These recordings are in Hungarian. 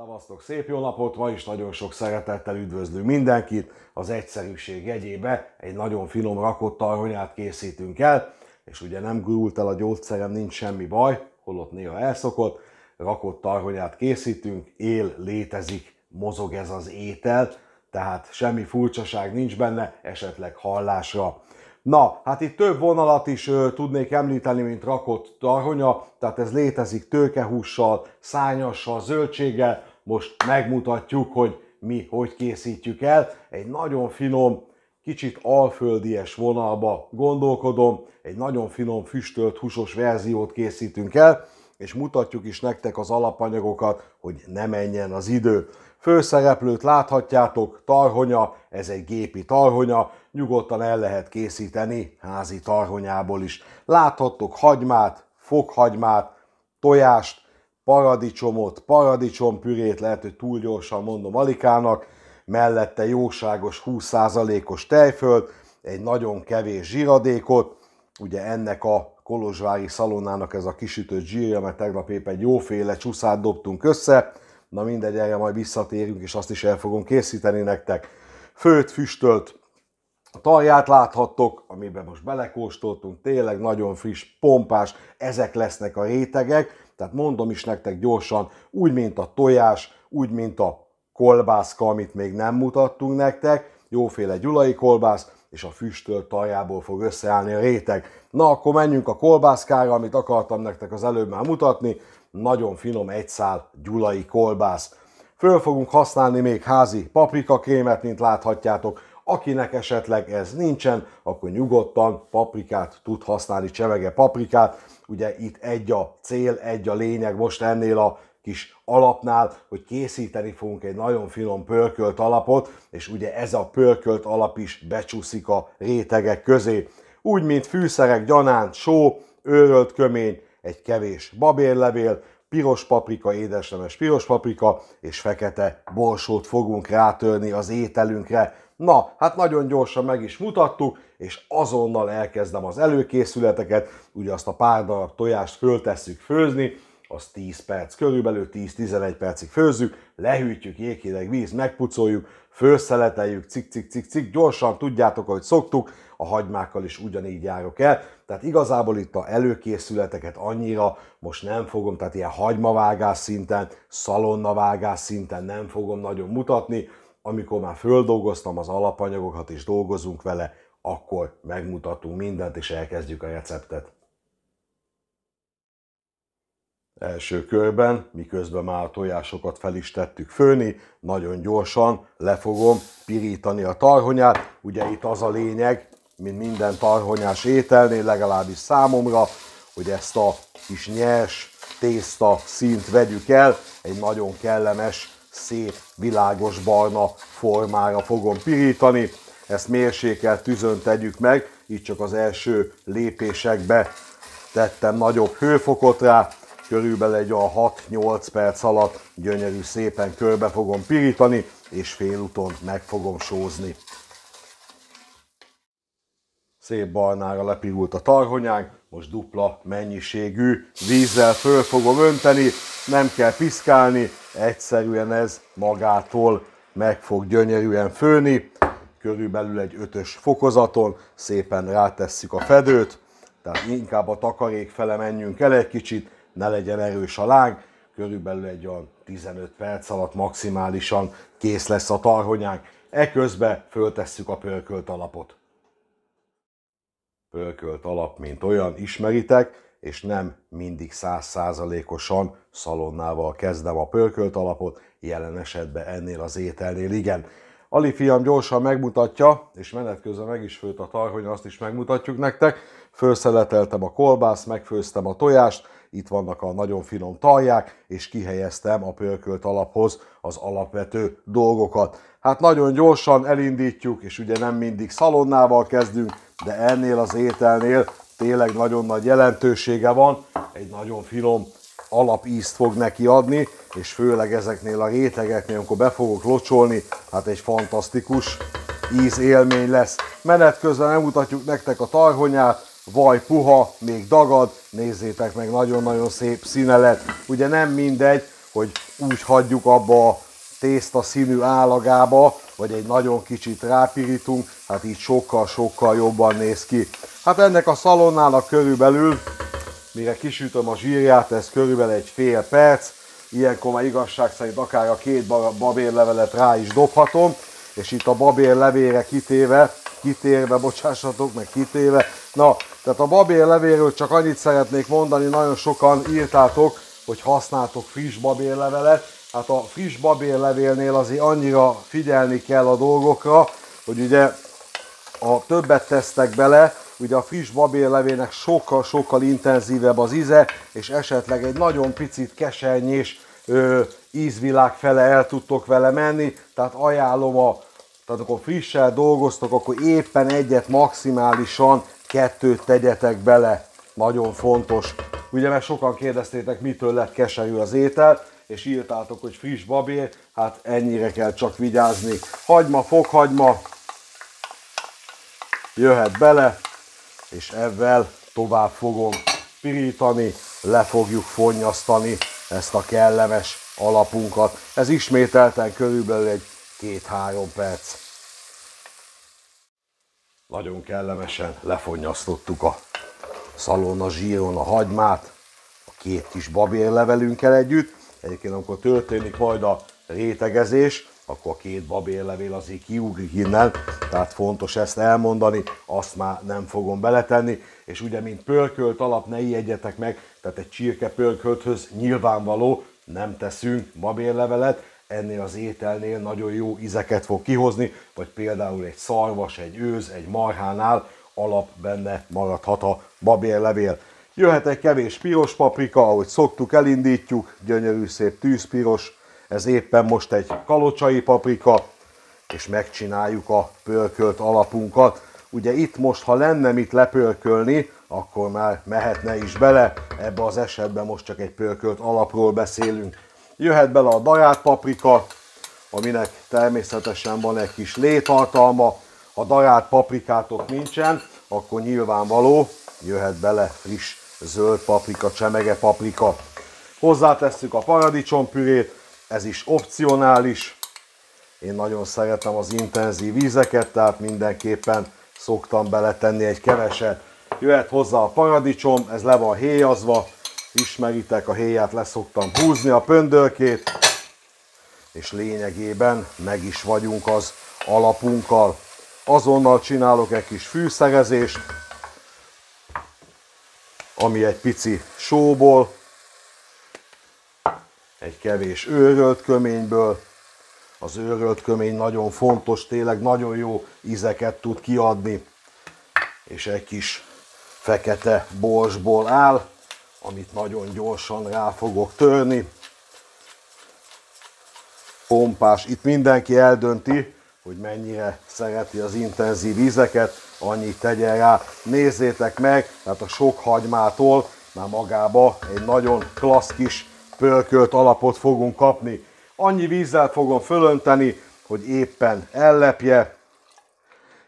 Szavaztok, szép jó napot! Ma is nagyon sok szeretettel üdvözlünk mindenkit. Az egyszerűség jegyébe egy nagyon finom rakott tarhonyát készítünk el, és ugye nem gurult el a gyógyszerem, nincs semmi baj, holott néha elszokott. Rakott tarhonyát készítünk, él, létezik, mozog ez az étel, tehát semmi furcsaság nincs benne, esetleg hallásra. Na, hát itt több vonalat is ö, tudnék említeni, mint rakott tarhonya, tehát ez létezik tőkehússal, szányassal, zöldséggel, most megmutatjuk, hogy mi hogy készítjük el. Egy nagyon finom, kicsit alföldies vonalba gondolkodom, egy nagyon finom füstölt húsos verziót készítünk el, és mutatjuk is nektek az alapanyagokat, hogy ne menjen az idő. Főszereplőt láthatjátok, tarhonya, ez egy gépi tarhonya, nyugodtan el lehet készíteni házi tarhonyából is. Láthattok hagymát, fokhagymát, tojást, paradicsomot, paradicsompürét, lehet, hogy túl gyorsan mondom Alikának, mellette jóságos 20%-os tejföld, egy nagyon kevés zsiradékot, ugye ennek a kolozsvári szalonnának ez a kisütött zsírja, mert tegnap épp egy jóféle csúszát dobtunk össze, na mindegy, erre majd visszatérünk, és azt is el fogom készíteni nektek. Főt, füstölt a talját láthattok, amiben most belekóstoltunk, tényleg nagyon friss, pompás, ezek lesznek a rétegek, tehát mondom is nektek gyorsan, úgy, mint a tojás, úgy, mint a kolbászka, amit még nem mutattunk nektek, jóféle gyulai kolbász, és a füstölt tajából fog összeállni a réteg. Na, akkor menjünk a kolbászkára, amit akartam nektek az előbb már mutatni. Nagyon finom egyszál gyulai kolbász. Föl fogunk használni még házi paprikakrémet, mint láthatjátok. Akinek esetleg ez nincsen, akkor nyugodtan paprikát tud használni, csevege paprikát. Ugye itt egy a cél, egy a lényeg most ennél a kis alapnál, hogy készíteni fogunk egy nagyon finom pörkölt alapot, és ugye ez a pörkölt alap is becsúszik a rétegek közé. Úgy, mint fűszerek, gyanánt, só, őrölt kömény, egy kevés babérlevél, piros paprika, édeslemes piros paprika és fekete borsót fogunk rátörni az ételünkre. Na, hát nagyon gyorsan meg is mutattuk, és azonnal elkezdem az előkészületeket, ugye azt a pár darab tojást föltesszük főzni, az 10 perc, körülbelül 10-11 percig főzzük, lehűtjük, jéghideg víz, megpucoljuk, főszeleteljük, cik-cik-cik-cik, gyorsan tudjátok, ahogy szoktuk, a hagymákkal is ugyanígy járok el. Tehát igazából itt a előkészületeket annyira most nem fogom, tehát ilyen hagymavágás szinten, szalonnavágás szinten nem fogom nagyon mutatni, amikor már földolgoztam az alapanyagokat és dolgozunk vele, akkor megmutatunk mindent, és elkezdjük a receptet. Első körben, miközben már a tojásokat fel is tettük főni, nagyon gyorsan lefogom pirítani a tarhonyát. Ugye itt az a lényeg, mint minden tarhonyás ételnél, legalábbis számomra, hogy ezt a kis nyers tészta szint vegyük el, egy nagyon kellemes, szép, világos barna formára fogom pirítani ezt mérsékelt tűzön tegyük meg, így csak az első lépésekbe tettem nagyobb hőfokot rá, körülbelül egy a 6-8 perc alatt gyönyörű szépen körbe fogom pirítani, és félúton meg fogom sózni. Szép barnára lepirult a tarhonyánk, most dupla mennyiségű vízzel föl fogom önteni, nem kell piszkálni, egyszerűen ez magától meg fog gyönyörűen főni körülbelül egy ötös fokozaton, szépen rátesszük a fedőt, tehát inkább a takarék fele menjünk el egy kicsit, ne legyen erős a láng, körülbelül egy olyan 15 perc alatt maximálisan kész lesz a tarhonyánk. Eközben föltesszük a pörkölt alapot. Pörkölt alap, mint olyan, ismeritek, és nem mindig százszázalékosan szalonnával kezdem a pörkölt alapot, jelen esetben ennél az ételnél igen. Ali fiam gyorsan megmutatja, és menet közben meg is főt a tarhony, azt is megmutatjuk nektek. Főszeleteltem a kolbászt, megfőztem a tojást, itt vannak a nagyon finom talják, és kihelyeztem a pörkölt alaphoz az alapvető dolgokat. Hát nagyon gyorsan elindítjuk, és ugye nem mindig szalonnával kezdünk, de ennél az ételnél tényleg nagyon nagy jelentősége van. Egy nagyon finom alapízt fog neki adni, és főleg ezeknél a rétegeknél, amikor be fogok locsolni, hát egy fantasztikus íz élmény lesz. Menet közben mutatjuk nektek a tarhonyát, vaj puha, még dagad, nézzétek meg, nagyon-nagyon szép színe lett. Ugye nem mindegy, hogy úgy hagyjuk abba a tészta színű állagába, vagy egy nagyon kicsit rápirítunk, hát így sokkal-sokkal jobban néz ki. Hát ennek a szalonnának körülbelül mire kisütöm a zsírját, ez körülbelül egy fél perc, ilyenkor már igazság szerint akár a két babérlevelet rá is dobhatom, és itt a babérlevére kitéve, kitérve, bocsássatok, meg kitéve. Na, tehát a babérlevéről csak annyit szeretnék mondani, nagyon sokan írtátok, hogy használtok friss babérlevelet. Hát a friss babérlevélnél azért annyira figyelni kell a dolgokra, hogy ugye a többet tesztek bele, Ugye a friss babérlevének sokkal-sokkal intenzívebb az íze, és esetleg egy nagyon picit kesernyés és ö, ízvilág fele el tudtok vele menni, tehát ajánlom a tehát akkor frissel dolgoztok, akkor éppen egyet maximálisan kettőt tegyetek bele. Nagyon fontos. Ugye mert sokan kérdeztétek, mitől lett keserű az étel, és írtátok, hogy friss babér, hát ennyire kell csak vigyázni. Hagyma, fokhagyma, jöhet bele, és ezzel tovább fogom pirítani, le fogjuk fonnyasztani ezt a kellemes alapunkat. Ez ismételten körülbelül egy két 3 perc. Nagyon kellemesen lefonnyasztottuk a szalonna zsíron a hagymát, a két kis babérlevelünkkel együtt. Egyébként amikor történik majd a rétegezés, akkor a két babérlevél azért kiugrik innen, tehát fontos ezt elmondani, azt már nem fogom beletenni, és ugye mint pörkölt alap ne ijedjetek meg, tehát egy csirke pörkölthöz nyilvánvaló, nem teszünk babérlevelet, ennél az ételnél nagyon jó ízeket fog kihozni, vagy például egy szarvas, egy őz, egy marhánál alap benne maradhat a babérlevél. Jöhet egy kevés piros paprika, ahogy szoktuk, elindítjuk, gyönyörű szép tűzpiros, ez éppen most egy kalocsai paprika, és megcsináljuk a pörkölt alapunkat. Ugye itt most, ha lenne mit lepörkölni, akkor már mehetne is bele. Ebbe az esetben most csak egy pörkölt alapról beszélünk. Jöhet bele a daját paprika, aminek természetesen van egy kis létartalma. Ha daját paprikátok nincsen, akkor nyilvánvaló, jöhet bele friss zöld paprika, csemege paprika. Hozzátesszük a paradicsompürét ez is opcionális. Én nagyon szeretem az intenzív vízeket, tehát mindenképpen szoktam beletenni egy keveset. Jöhet hozzá a paradicsom, ez le van héjazva, ismeritek, a héját leszoktam húzni a pöndölkét, és lényegében meg is vagyunk az alapunkkal. Azonnal csinálok egy kis fűszerezést, ami egy pici sóból, egy kevés őrölt köményből. Az őrölt kömény nagyon fontos, tényleg nagyon jó ízeket tud kiadni, és egy kis fekete borsból áll, amit nagyon gyorsan rá fogok törni. Pompás, itt mindenki eldönti, hogy mennyire szereti az intenzív ízeket, annyit tegyen rá. Nézzétek meg, tehát a sok hagymától már magába egy nagyon klassz kis pölkölt alapot fogunk kapni. Annyi vízzel fogom fölönteni, hogy éppen ellepje,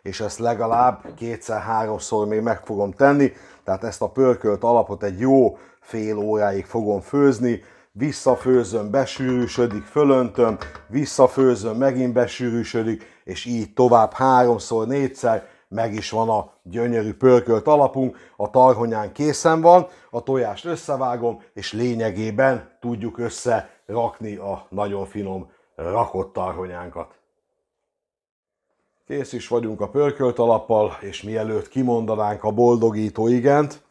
és ezt legalább kétszer-háromszor még meg fogom tenni, tehát ezt a pörkölt alapot egy jó fél óráig fogom főzni, visszafőzöm, besűrűsödik, fölöntöm, visszafőzöm, megint besűrűsödik, és így tovább háromszor, négyszer, meg is van a gyönyörű pörkölt alapunk, a tarhonyán készen van, a tojást összevágom, és lényegében tudjuk összerakni a nagyon finom rakott tarhonyánkat. Kész is vagyunk a pörkölt alappal, és mielőtt kimondanánk a boldogító igent,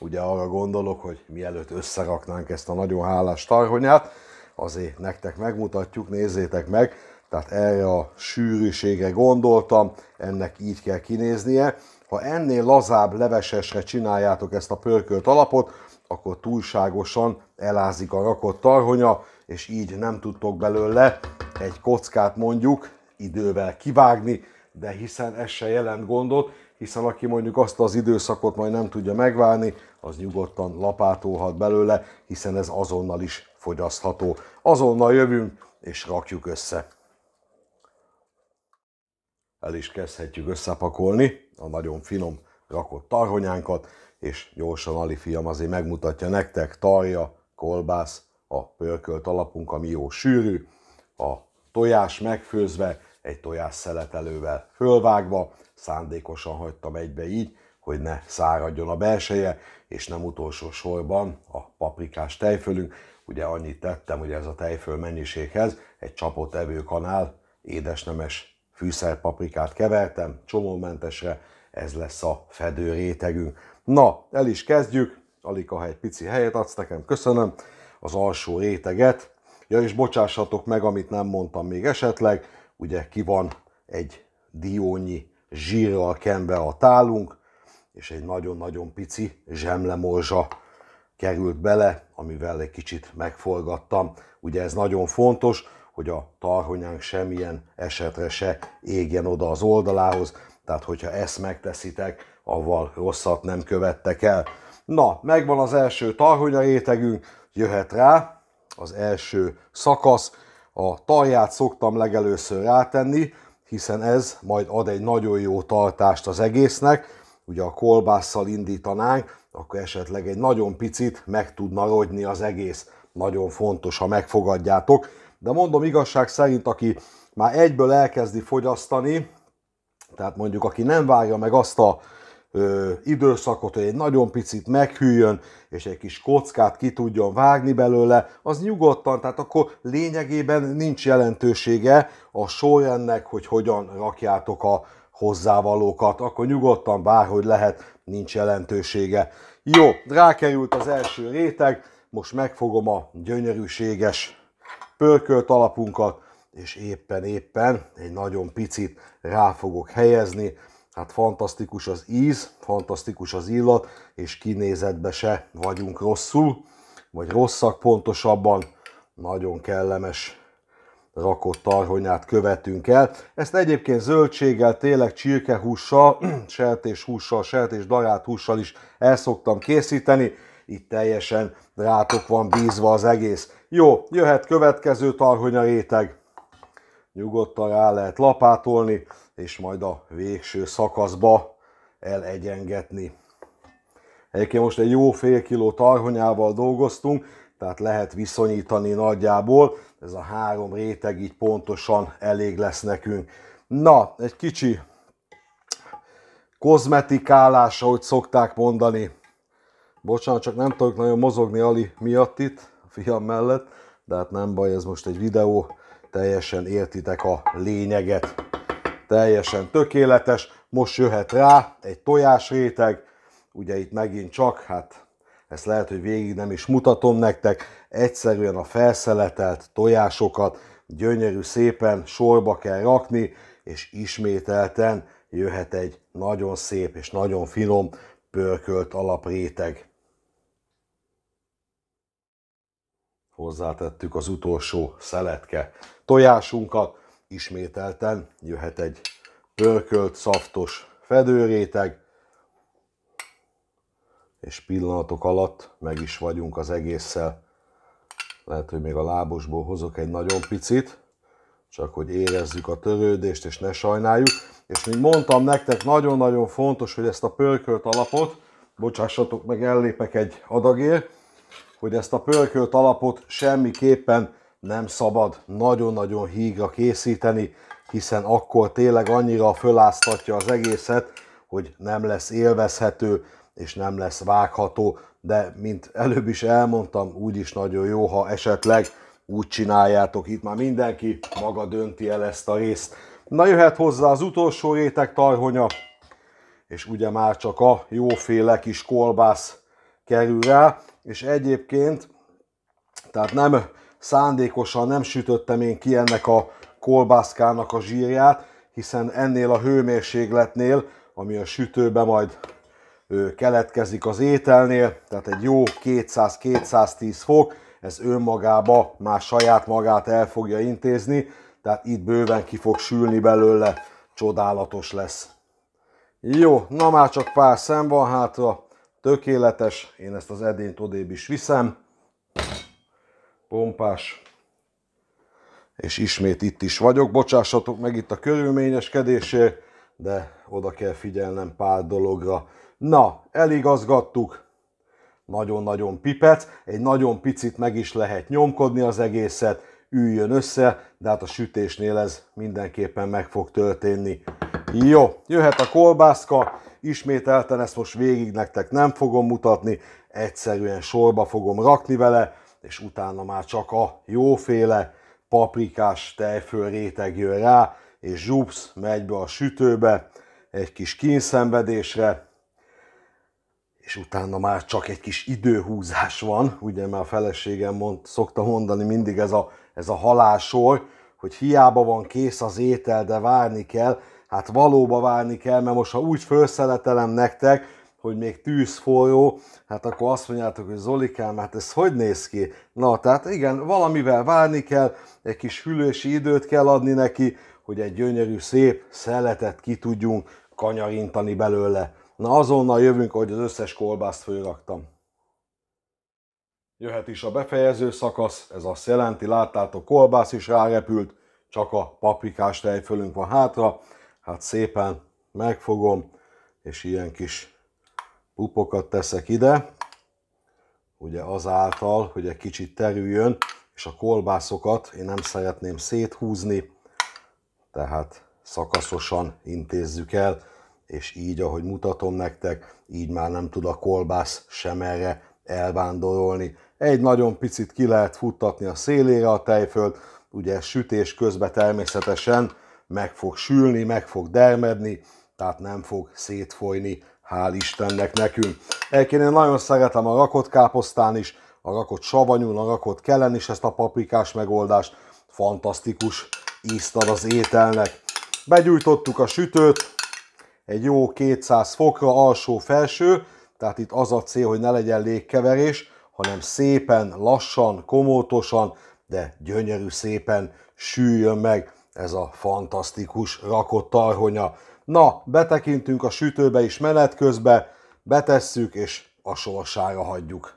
ugye arra gondolok, hogy mielőtt összeraknánk ezt a nagyon hálás tarhonyát, azért nektek megmutatjuk, nézzétek meg, tehát erre a sűrűségre gondoltam, ennek így kell kinéznie. Ha ennél lazább levesesre csináljátok ezt a pörkölt alapot, akkor túlságosan elázik a rakott tarhonya, és így nem tudtok belőle egy kockát mondjuk idővel kivágni, de hiszen ez se jelent gondot, hiszen aki mondjuk azt az időszakot majd nem tudja megválni, az nyugodtan lapátolhat belőle, hiszen ez azonnal is fogyasztható. Azonnal jövünk és rakjuk össze el is kezdhetjük összepakolni a nagyon finom rakott tarhonyánkat, és gyorsan Ali fiam azért megmutatja nektek tarja, kolbász, a pörkölt alapunk, ami jó sűrű, a tojás megfőzve, egy tojás szeletelővel fölvágva, szándékosan hagytam egybe így, hogy ne száradjon a belseje, és nem utolsó sorban a paprikás tejfölünk, ugye annyit tettem, hogy ez a tejföl mennyiséghez egy csapott evőkanál édesnemes fűszerpaprikát kevertem, csomómentesre, ez lesz a fedő rétegünk. Na, el is kezdjük, alig ha egy pici helyet adsz nekem, köszönöm, az alsó réteget. Ja, és bocsássatok meg, amit nem mondtam még esetleg, ugye ki van egy diónyi zsírral kembe a tálunk, és egy nagyon-nagyon pici zsemlemorzsa került bele, amivel egy kicsit megforgattam. Ugye ez nagyon fontos, hogy a tarhonyánk semmilyen esetre se égjen oda az oldalához, tehát hogyha ezt megteszitek, avval rosszat nem követtek el. Na, megvan az első tarhonya rétegünk, jöhet rá az első szakasz. A tarját szoktam legelőször rátenni, hiszen ez majd ad egy nagyon jó tartást az egésznek. Ugye a kolbásszal indítanánk, akkor esetleg egy nagyon picit meg tudna rogyni az egész. Nagyon fontos, ha megfogadjátok de mondom igazság szerint, aki már egyből elkezdi fogyasztani, tehát mondjuk aki nem várja meg azt a ö, időszakot, hogy egy nagyon picit meghűljön, és egy kis kockát ki tudjon vágni belőle, az nyugodtan, tehát akkor lényegében nincs jelentősége a sorrendnek, hogy hogyan rakjátok a hozzávalókat, akkor nyugodtan bárhogy lehet, nincs jelentősége. Jó, rákerült az első réteg, most megfogom a gyönyörűséges pörkölt alapunkat, és éppen-éppen egy nagyon picit rá fogok helyezni, hát fantasztikus az íz, fantasztikus az illat, és kinézetbe se vagyunk rosszul, vagy rosszak pontosabban, nagyon kellemes rakott tarhonyát követünk el. Ezt egyébként zöldséggel, tényleg csirkehússal, sertéshússal, sertés darált hússal is el szoktam készíteni itt teljesen rátok van bízva az egész. Jó, jöhet következő tarhonya réteg. Nyugodtan rá lehet lapátolni, és majd a végső szakaszba elegyengetni. Egyébként most egy jó fél kiló tarhonyával dolgoztunk, tehát lehet viszonyítani nagyjából. Ez a három réteg így pontosan elég lesz nekünk. Na, egy kicsi kozmetikálás, ahogy szokták mondani. Bocsánat, csak nem tudok nagyon mozogni Ali miatt itt, a fiam mellett, de hát nem baj, ez most egy videó, teljesen értitek a lényeget. Teljesen tökéletes, most jöhet rá egy tojásréteg, ugye itt megint csak, hát ezt lehet, hogy végig nem is mutatom nektek, egyszerűen a felszeletelt tojásokat gyönyörű szépen sorba kell rakni, és ismételten jöhet egy nagyon szép és nagyon finom pörkölt alapréteg. Hozzátettük az utolsó szeletke tojásunkat, ismételten jöhet egy pörkölt, szaftos fedőréteg, és pillanatok alatt meg is vagyunk az egésszel. Lehet, hogy még a lábosból hozok egy nagyon picit, csak hogy érezzük a törődést, és ne sajnáljuk. És még mondtam nektek, nagyon-nagyon fontos, hogy ezt a pörkölt alapot, bocsássatok meg, ellépek egy adagért, hogy ezt a pörkölt alapot semmiképpen nem szabad nagyon-nagyon hígra készíteni, hiszen akkor tényleg annyira föláztatja az egészet, hogy nem lesz élvezhető és nem lesz vágható, de mint előbb is elmondtam, úgyis nagyon jó, ha esetleg úgy csináljátok. Itt már mindenki maga dönti el ezt a részt. Na jöhet hozzá az utolsó réteg tarhonya, és ugye már csak a jóféle kis kolbász kerül rá, és egyébként, tehát nem szándékosan nem sütöttem én ki ennek a kolbászkának a zsírját, hiszen ennél a hőmérsékletnél, ami a sütőbe majd keletkezik az ételnél, tehát egy jó 200-210 fok, ez önmagába már saját magát el fogja intézni, tehát itt bőven ki fog sülni belőle, csodálatos lesz. Jó, na már csak pár szem van hátra, tökéletes, én ezt az edényt odébb is viszem. Pompás. És ismét itt is vagyok, bocsássatok meg itt a körülményeskedésért, de oda kell figyelnem pár dologra. Na, eligazgattuk, nagyon-nagyon pipec, egy nagyon picit meg is lehet nyomkodni az egészet, üljön össze, de hát a sütésnél ez mindenképpen meg fog történni. Jó, jöhet a kolbászka, ismételten ezt most végig nektek nem fogom mutatni, egyszerűen sorba fogom rakni vele, és utána már csak a jóféle paprikás tejföl réteg jön rá, és zsupsz, megy be a sütőbe, egy kis kínszenvedésre, és utána már csak egy kis időhúzás van, ugye mert a feleségem mond, szokta mondani mindig ez a ez a halásor, hogy hiába van kész az étel, de várni kell, hát valóba várni kell, mert most ha úgy felszeletelem nektek, hogy még tűz folyó, hát akkor azt mondjátok, hogy Zolikám, hát ez hogy néz ki? Na, tehát igen, valamivel várni kell, egy kis hűlősi időt kell adni neki, hogy egy gyönyörű, szép szeletet ki tudjunk kanyarintani belőle. Na azonnal jövünk, hogy az összes kolbászt fölraktam. Jöhet is a befejező szakasz, ez azt jelenti, láttátok, kolbász is rárepült, csak a paprikás tejfölünk van hátra. Hát szépen megfogom, és ilyen kis pupokat teszek ide, ugye azáltal, hogy egy kicsit terüljön, és a kolbászokat én nem szeretném széthúzni, tehát szakaszosan intézzük el, és így, ahogy mutatom nektek, így már nem tud a kolbász sem erre, elvándorolni. Egy nagyon picit ki lehet futtatni a szélére a tejföld, ugye sütés közben természetesen meg fog sülni, meg fog dermedni, tehát nem fog szétfolyni, hál' Istennek nekünk. Egyébként én nagyon szeretem a rakott káposztán is, a rakott savanyú, a rakott kellen is ezt a paprikás megoldást. Fantasztikus ízt ad az ételnek. Begyújtottuk a sütőt, egy jó 200 fokra, alsó-felső, tehát itt az a cél, hogy ne legyen légkeverés, hanem szépen, lassan, komótosan, de gyönyörű szépen sűjön meg ez a fantasztikus rakott tarhonya. Na, betekintünk a sütőbe is menet közbe, betesszük és a sorsára hagyjuk.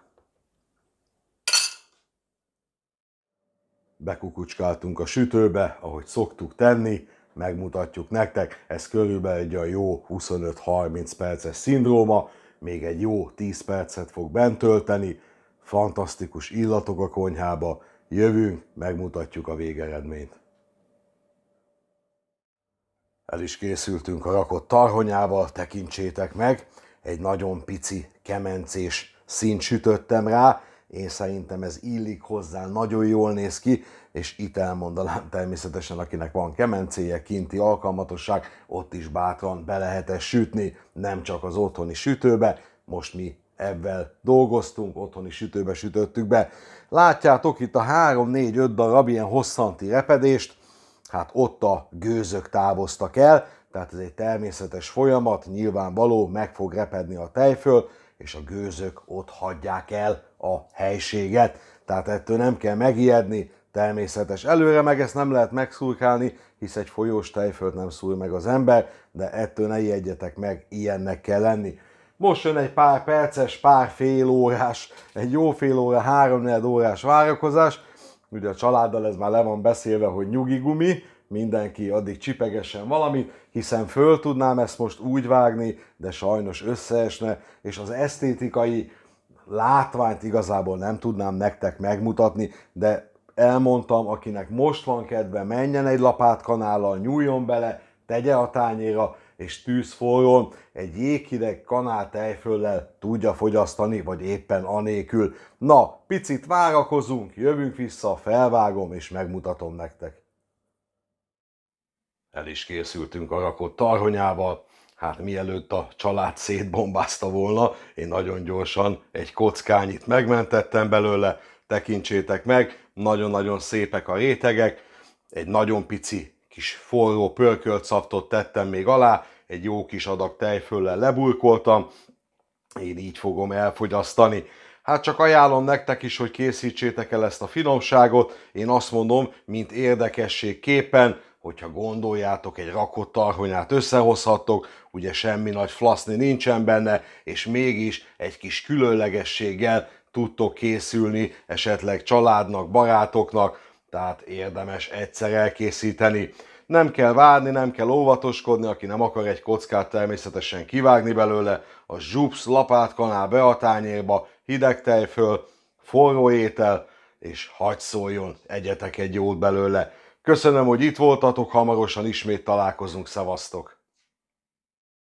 Bekukucskáltunk a sütőbe, ahogy szoktuk tenni, megmutatjuk nektek, ez körülbelül egy a jó 25-30 perces szindróma, még egy jó 10 percet fog bent tölteni, fantasztikus illatok a konyhába, jövünk, megmutatjuk a végeredményt. El is készültünk a rakott tarhonyával, tekintsétek meg, egy nagyon pici kemencés szint sütöttem rá, én szerintem ez illik hozzá, nagyon jól néz ki, és itt elmondanám természetesen, akinek van kemencéje, kinti alkalmatosság, ott is bátran be lehet -e sütni, nem csak az otthoni sütőbe, most mi ebben dolgoztunk, otthoni sütőbe sütöttük be. Látjátok itt a 3-4-5 darab ilyen hosszanti repedést, hát ott a gőzök távoztak el, tehát ez egy természetes folyamat, nyilvánvaló, meg fog repedni a tejföl, és a gőzök ott hagyják el a helységet. Tehát ettől nem kell megijedni, természetes. Előre meg ezt nem lehet megszurkálni, hisz egy folyós tejfölt nem szúr meg az ember, de ettől ne ijedjetek meg, ilyennek kell lenni. Most jön egy pár perces, pár fél órás, egy jó fél óra, három órás várakozás. Ugye a családdal ez már le van beszélve, hogy nyugi gumi, mindenki addig csipegesen valamit, hiszen föl tudnám ezt most úgy vágni, de sajnos összeesne, és az esztétikai látványt igazából nem tudnám nektek megmutatni, de elmondtam, akinek most van kedve, menjen egy lapátkanállal, nyúljon bele, tegye a tányéra, és tűz tűzforron egy jéghideg kanál tejföllel tudja fogyasztani, vagy éppen anélkül. Na, picit várakozunk, jövünk vissza, felvágom és megmutatom nektek. El is készültünk a rakott tarhonyával, hát mielőtt a család szétbombázta volna, én nagyon gyorsan egy kockányit megmentettem belőle, tekintsétek meg, nagyon-nagyon szépek a rétegek, egy nagyon pici kis forró pörkölt szaftot tettem még alá, egy jó kis adag tejföllel leburkoltam, én így fogom elfogyasztani. Hát csak ajánlom nektek is, hogy készítsétek el ezt a finomságot, én azt mondom, mint érdekesség képen, hogyha gondoljátok, egy rakott tarhonyát összehozhattok, ugye semmi nagy flaszni nincsen benne, és mégis egy kis különlegességgel tudtok készülni esetleg családnak, barátoknak, tehát érdemes egyszer elkészíteni. Nem kell várni, nem kell óvatoskodni, aki nem akar egy kockát természetesen kivágni belőle, a zsupsz lapátkanál be a tányérba, hideg tej föl, forró étel, és hagy szóljon, egyetek egy jót belőle. Köszönöm, hogy itt voltatok, hamarosan ismét találkozunk, szavaztok!